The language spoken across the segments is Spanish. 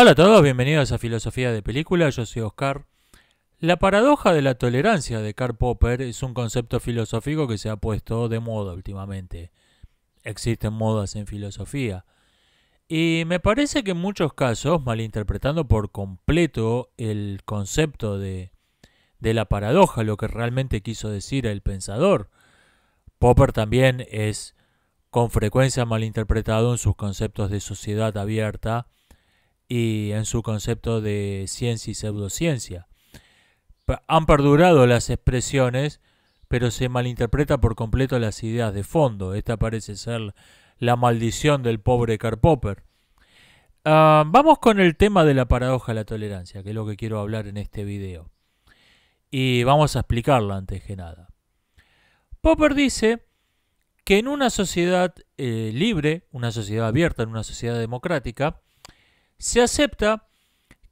Hola a todos, bienvenidos a Filosofía de Película, yo soy Oscar. La paradoja de la tolerancia de Karl Popper es un concepto filosófico que se ha puesto de moda últimamente. Existen modas en filosofía. Y me parece que en muchos casos, malinterpretando por completo el concepto de, de la paradoja, lo que realmente quiso decir el pensador, Popper también es con frecuencia malinterpretado en sus conceptos de sociedad abierta, y en su concepto de ciencia y pseudociencia. Han perdurado las expresiones, pero se malinterpreta por completo las ideas de fondo. Esta parece ser la maldición del pobre Karl Popper. Ah, vamos con el tema de la paradoja de la tolerancia, que es lo que quiero hablar en este video. Y vamos a explicarla antes que nada. Popper dice que en una sociedad eh, libre, una sociedad abierta, en una sociedad democrática, se acepta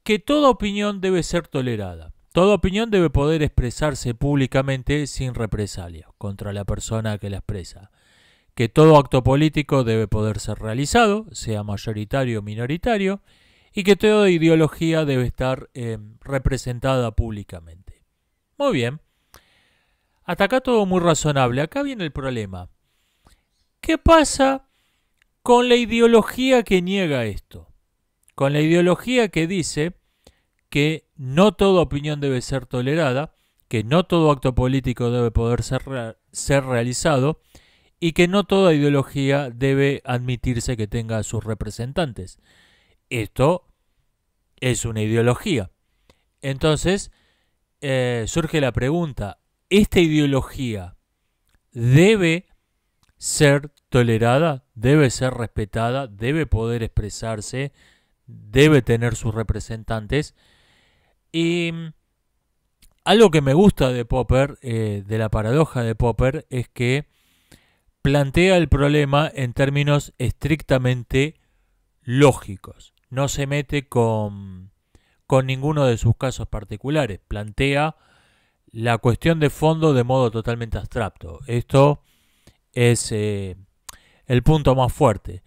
que toda opinión debe ser tolerada. Toda opinión debe poder expresarse públicamente sin represalia contra la persona que la expresa. Que todo acto político debe poder ser realizado, sea mayoritario o minoritario, y que toda ideología debe estar em, representada públicamente. Muy bien. Hasta acá todo muy razonable. Acá viene el problema. ¿Qué pasa con la ideología que niega esto? con la ideología que dice que no toda opinión debe ser tolerada, que no todo acto político debe poder ser, ser realizado y que no toda ideología debe admitirse que tenga a sus representantes. Esto es una ideología. Entonces, eh, surge la pregunta, ¿esta ideología debe ser tolerada, debe ser respetada, debe poder expresarse, debe tener sus representantes. Y mm, algo que me gusta de Popper, eh, de la paradoja de Popper, es que plantea el problema en términos estrictamente lógicos. No se mete con, con ninguno de sus casos particulares. Plantea la cuestión de fondo de modo totalmente abstracto. Esto es eh, el punto más fuerte.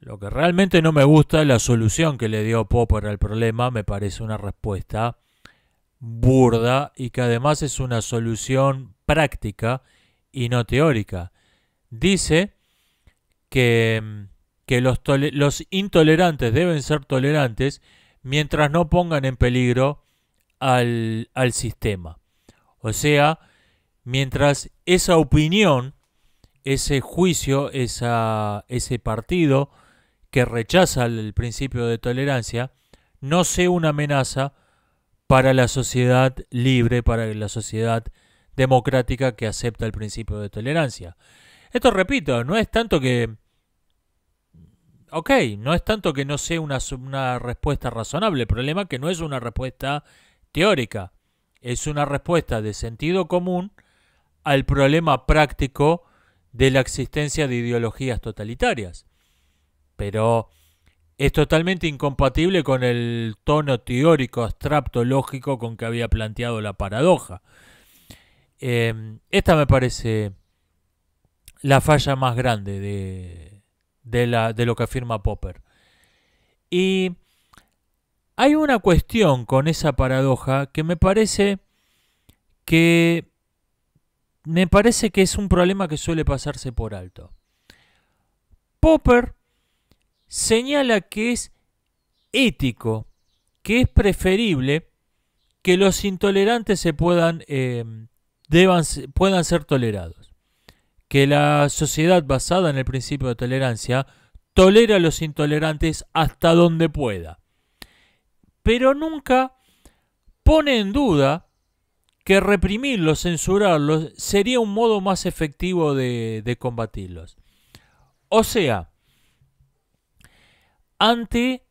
Lo que realmente no me gusta es la solución que le dio Popper al problema, me parece una respuesta burda y que además es una solución práctica y no teórica. Dice que, mm, los, intolerantes deben ser tolerantes mientras no pongan en peligro al, sistema. O sea, mientras esa opinión, ese juicio, ese partido, que rechaza el principio de tolerancia no sea una amenaza para la sociedad libre, para la sociedad democrática que acepta el principio de tolerancia. Esto, repito, no es tanto que... Ok, no es tanto que no sea una, una respuesta razonable, el problema que no es una respuesta teórica, es una respuesta de sentido común al problema práctico de la existencia de ideologías totalitarias pero es totalmente incompatible con el tono teórico abstracto lógico con que había planteado la paradoja. Em, esta me parece la falla más grande de, de, la, de lo que afirma Popper. Y hay una cuestión con esa paradoja que me parece que me parece que es un problema que suele pasarse por alto. Popper señala que es ético, que es preferible que los intolerantes se puedan, eh, puedan ser tolerados. Que la sociedad basada en el principio de tolerancia tolera a los intolerantes hasta donde pueda. Pero nunca pone en duda que reprimirlos, censurarlos, sería un modo más efectivo de combatirlos. O sea, ante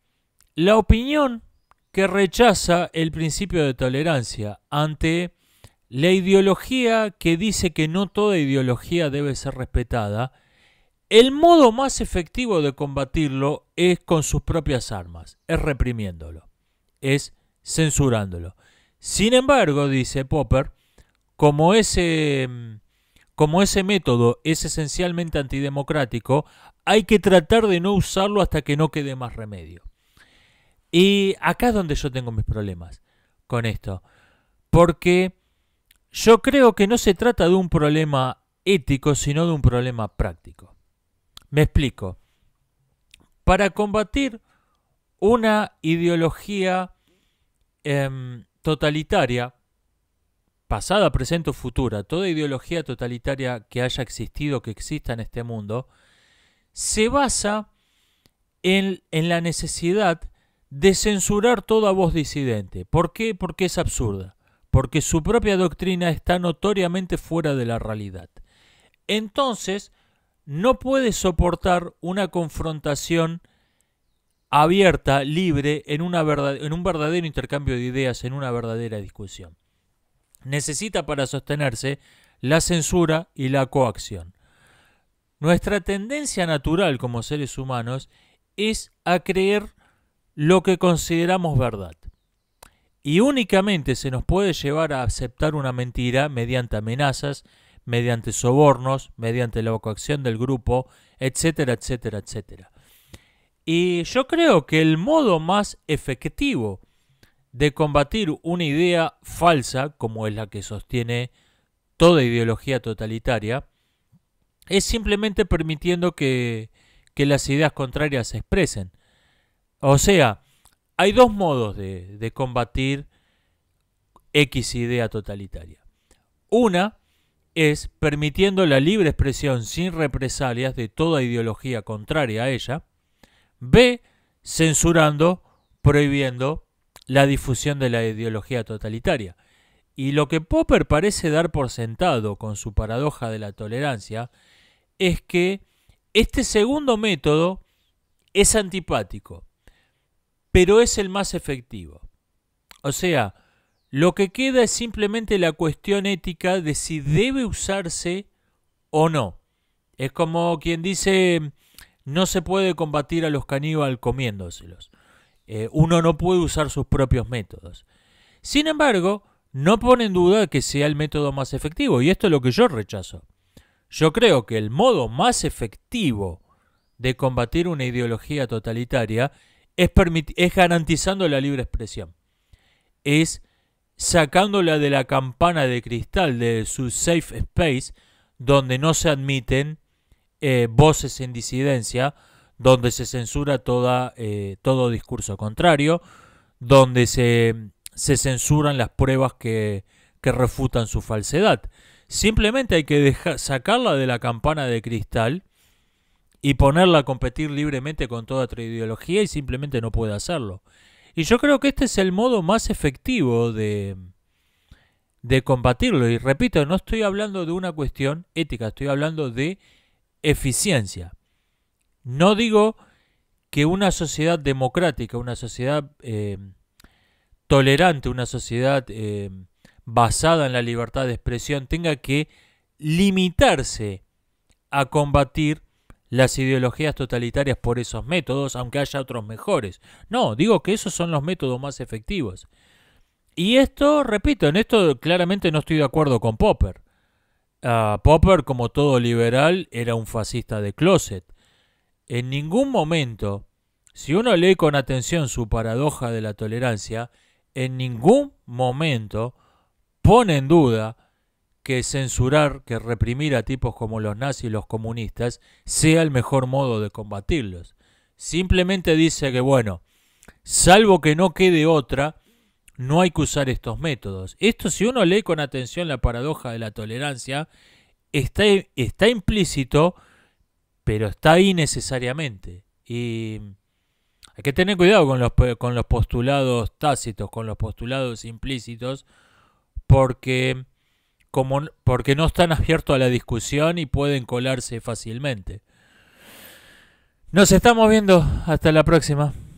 la opinión que rechaza el principio de tolerancia, ante la ideología que dice que no toda ideología debe ser respetada, el modo más efectivo de combatirlo es con sus propias armas, es reprimiéndolo, es censurándolo. Sin embargo, dice Popper, como ese, como ese método es esencialmente antidemocrático, hay que tratar de no usarlo hasta que no quede más remedio. Y acá es donde yo tengo mis problemas con esto. Porque yo creo que no se trata de un problema ético, sino de un problema práctico. Me explico. Para combatir una ideología em, totalitaria, pasada, presente o futura, toda ideología totalitaria que haya existido, que exista en este mundo, se basa en, la necesidad de censurar toda voz disidente. ¿Por qué? Porque es absurda, porque su propia doctrina está notoriamente fuera de la realidad. Entonces, no puede soportar una confrontación abierta, libre, en, en un verdadero intercambio de ideas, en una verdadera discusión. Necesita para sostenerse la censura y la coacción. Nuestra tendencia natural como seres humanos es a creer lo que consideramos verdad. Y únicamente se nos puede llevar a aceptar una mentira mediante amenazas, mediante sobornos, mediante la coacción del grupo, etcétera, etcétera, etcétera. Y yo creo que el modo más efectivo de combatir una idea falsa, como es la que sostiene toda ideología totalitaria, es simplemente permitiendo que, que las ideas contrarias se expresen. O sea, hay dos modos de, de combatir X idea totalitaria. Una es permitiendo la libre expresión sin represalias de toda ideología contraria a ella. B, censurando, prohibiendo la difusión de la ideología totalitaria. Y lo que Popper parece dar por sentado con su paradoja de la tolerancia es que este segundo método es antipático, pero es el más efectivo. O sea, lo que queda es simplemente la cuestión ética de si debe usarse o no. Es como quien dice, no se puede combatir a los caníbal comiéndoselos. Eh, uno no puede usar sus propios métodos. Sin embargo, no pone en duda que sea el método más efectivo, y esto es lo que yo rechazo. Yo creo que el modo más efectivo de combatir una ideología totalitaria es, garantizando la libre expresión. Es sacándola de la campana de cristal de su safe space, donde no se admiten eh, voces en disidencia, donde se censura toda, eh, todo discurso contrario, donde se, censuran las pruebas que refutan su falsedad. Simplemente hay que dejar, sacarla de la campana de cristal y ponerla a competir libremente con toda otra ideología y simplemente no puede hacerlo. Y yo creo que este es el modo más efectivo de, de combatirlo. Y repito, no estoy hablando de una cuestión ética, estoy hablando de eficiencia. No digo que una sociedad democrática, una sociedad eh, tolerante, una sociedad eh, basada en la libertad de expresión tenga que limitarse a combatir las ideologías totalitarias por esos métodos, aunque haya otros mejores. No, digo que esos son los métodos más efectivos. Y esto, repito, en esto claramente no estoy de acuerdo con Popper. Ah, Popper, como todo liberal, era un fascista de closet. En ningún momento, si uno lee con atención su paradoja de la tolerancia, en ningún momento pone en duda que censurar, que reprimir a tipos como los nazis y los comunistas sea el mejor modo de combatirlos. Simplemente dice que, bueno, salvo que no quede otra, no hay que usar estos métodos. Esto si uno lee con atención la paradoja de la tolerancia, está, está implícito, pero está ahí necesariamente. Y hay que tener cuidado con los, con los postulados tácitos, con los postulados implícitos, porque, como, porque no están abiertos a la discusión y pueden colarse fácilmente. Nos estamos viendo. Hasta la próxima.